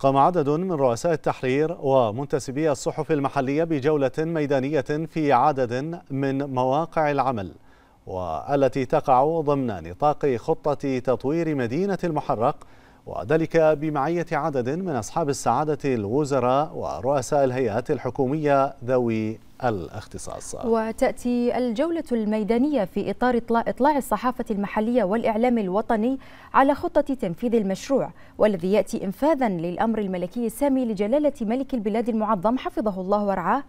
قام عدد من رؤساء التحرير ومنتسبي الصحف المحلية بجولة ميدانية في عدد من مواقع العمل والتي تقع ضمن نطاق خطة تطوير مدينة المحرق وذلك بمعية عدد من أصحاب السعادة الوزراء ورؤساء الهيئات الحكومية ذوي الاختصاص وتأتي الجولة الميدانية في إطار إطلاع الصحافة المحلية والإعلام الوطني على خطة تنفيذ المشروع والذي يأتي إنفاذا للأمر الملكي السامي لجلالة ملك البلاد المعظم حفظه الله ورعاه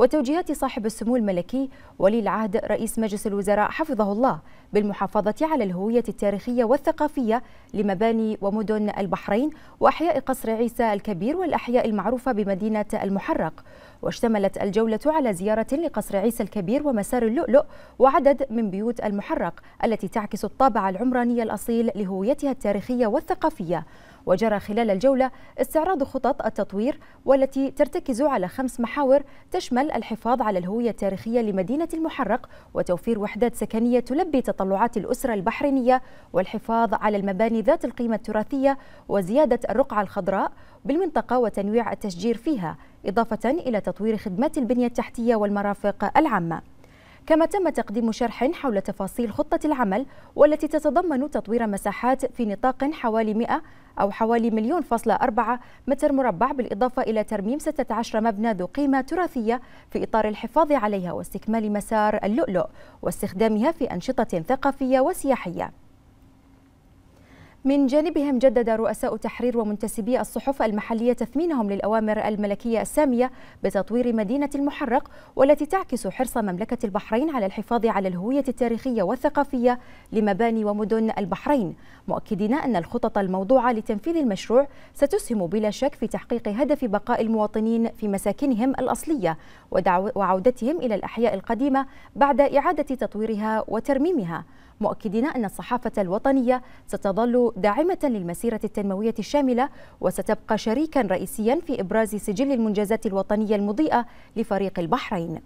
وتوجيهات صاحب السمو الملكي ولي العهد رئيس مجلس الوزراء حفظه الله بالمحافظة على الهوية التاريخية والثقافية لمباني ومدن البحرين وأحياء قصر عيسى الكبير والأحياء المعروفة بمدينة المحرق واشتملت الجولة على زيارة لقصر عيسى الكبير ومسار اللؤلؤ وعدد من بيوت المحرق التي تعكس الطابع العمراني الأصيل لهويتها التاريخية والثقافية وجرى خلال الجولة استعراض خطط التطوير والتي ترتكز على خمس محاور تشمل الحفاظ على الهوية التاريخية لمدينة المحرق وتوفير وحدات سكنية تلبي تطلعات الأسرة البحرينية والحفاظ على المباني ذات القيمة التراثية وزيادة الرقعة الخضراء بالمنطقة وتنويع التشجير فيها إضافة إلى تطوير خدمات البنية التحتية والمرافق العامة كما تم تقديم شرح حول تفاصيل خطة العمل والتي تتضمن تطوير مساحات في نطاق حوالي 100 أو حوالي مليون فاصلة أربعة متر مربع بالإضافة إلى ترميم 16 مبنى ذو قيمة تراثية في إطار الحفاظ عليها واستكمال مسار اللؤلؤ واستخدامها في أنشطة ثقافية وسياحية من جانبهم جدد رؤساء تحرير ومنتسبي الصحف المحلية تثمينهم للأوامر الملكية السامية بتطوير مدينة المحرق والتي تعكس حرص مملكة البحرين على الحفاظ على الهوية التاريخية والثقافية لمباني ومدن البحرين مؤكدين أن الخطط الموضوعة لتنفيذ المشروع ستسهم بلا شك في تحقيق هدف بقاء المواطنين في مساكنهم الأصلية وعودتهم إلى الأحياء القديمة بعد إعادة تطويرها وترميمها مؤكدين أن الصحافة الوطنية ستظل داعمة للمسيرة التنموية الشاملة وستبقى شريكا رئيسيا في إبراز سجل المنجزات الوطنية المضيئة لفريق البحرين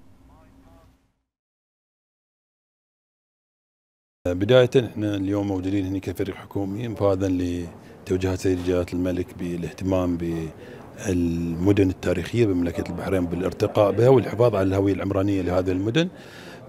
بداية احنا اليوم موجودين هنا كفريق حكومي انفاذا لتوجيهات سيد جلالة الملك بالاهتمام بالمدن التاريخية بمملكة البحرين بالارتقاء بها والحفاظ على الهوية العمرانية لهذه المدن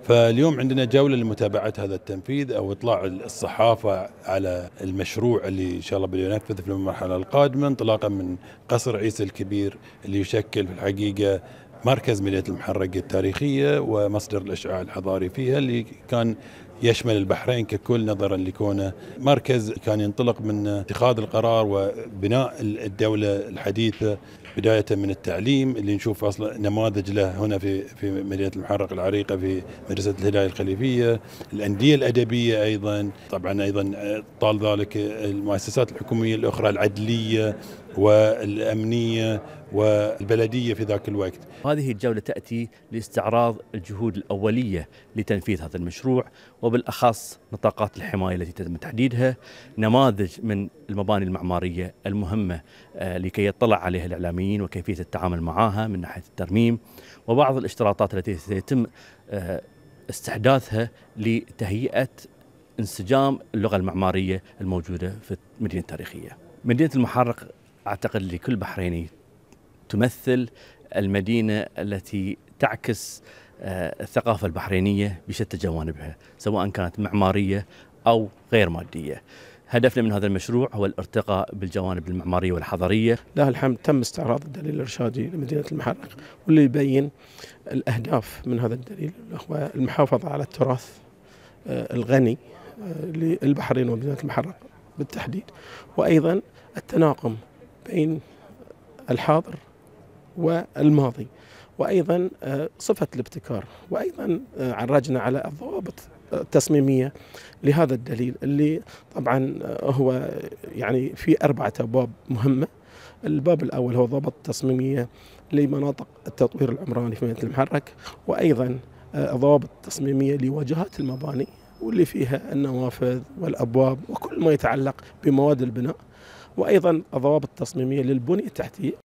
فاليوم عندنا جولة لمتابعة هذا التنفيذ أو إطلاع الصحافة على المشروع اللي إن شاء الله بينفذ في المرحلة القادمة انطلاقا من قصر عيسى الكبير اللي يشكل في الحقيقة مركز مدينة المحرقة التاريخية ومصدر الإشعاع الحضاري فيها اللي كان يشمل البحرين ككل نظرا لكونه مركز كان ينطلق من اتخاذ القرار وبناء الدولة الحديثة بدايه من التعليم اللي نشوف اصلا نماذج له هنا في في مدينه المحرق العريقه في مدرسه الهدايه الخليفيه، الانديه الادبيه ايضا، طبعا ايضا طال ذلك المؤسسات الحكوميه الاخرى العدليه والامنيه والبلديه في ذاك الوقت. هذه الجوله تاتي لاستعراض الجهود الاوليه لتنفيذ هذا المشروع وبالاخص نطاقات الحمايه التي تم تحديدها، نماذج من المباني المعماريه المهمه آه، لكي يطلع عليها الاعلاميين القانونيين وكيفيه التعامل معها من ناحيه الترميم وبعض الاشتراطات التي سيتم آه، استحداثها لتهيئه انسجام اللغه المعماريه الموجوده في المدينه التاريخيه. مدينه المحرق اعتقد لكل بحريني تمثل المدينه التي تعكس آه، الثقافه البحرينيه بشتى جوانبها سواء كانت معماريه او غير ماديه. هدفنا من هذا المشروع هو الارتقاء بالجوانب المعماريه والحضريه. لله الحمد تم استعراض الدليل الارشادي لمدينه المحرق واللي يبين الاهداف من هذا الدليل هو المحافظه على التراث آه، الغني آه، للبحرين ومدينه المحرق بالتحديد وايضا التناغم بين الحاضر والماضي وايضا آه، صفه الابتكار وايضا عرجنا على الضوابط تصميمية لهذا الدليل اللي طبعا هو يعني في أربعة أبواب مهمة الباب الأول هو ضبط تصميمية لمناطق التطوير العمراني في مدينة المحرك وأيضا آه، ضوابط تصميمية لواجهات المباني واللي فيها النوافذ والأبواب وكل ما يتعلق بمواد البناء وأيضا ضوابط تصميمية للبنية التحتية